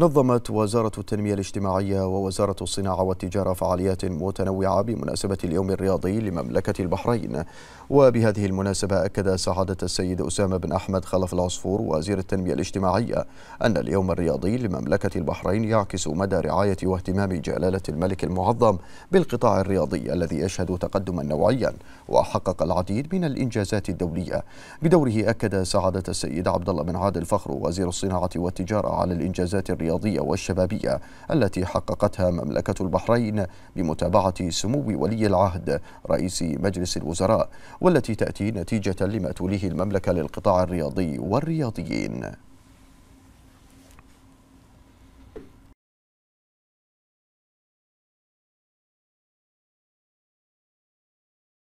نظمت وزارة التنمية الاجتماعية ووزارة الصناعة والتجارة فعاليات متنوعة بمناسبة اليوم الرياضي لمملكة البحرين وبهذه المناسبة أكد سعادة السيد أسامة بن أحمد خلف العصفور وزير التنمية الاجتماعية أن اليوم الرياضي لمملكة البحرين يعكس مدى رعاية واهتمام جلالة الملك المعظم بالقطاع الرياضي الذي يشهد تقدما نوعيا وحقق العديد من الإنجازات الدولية بدوره أكد سعادة السيد عبد الله بن عادل فخر وزير الصناعة والتجارة على الإنجازات الرياضية الرياضية والشبابية التي حققتها مملكة البحرين بمتابعة سمو ولي العهد رئيس مجلس الوزراء والتي تأتي نتيجة لما توليه المملكة للقطاع الرياضي والرياضيين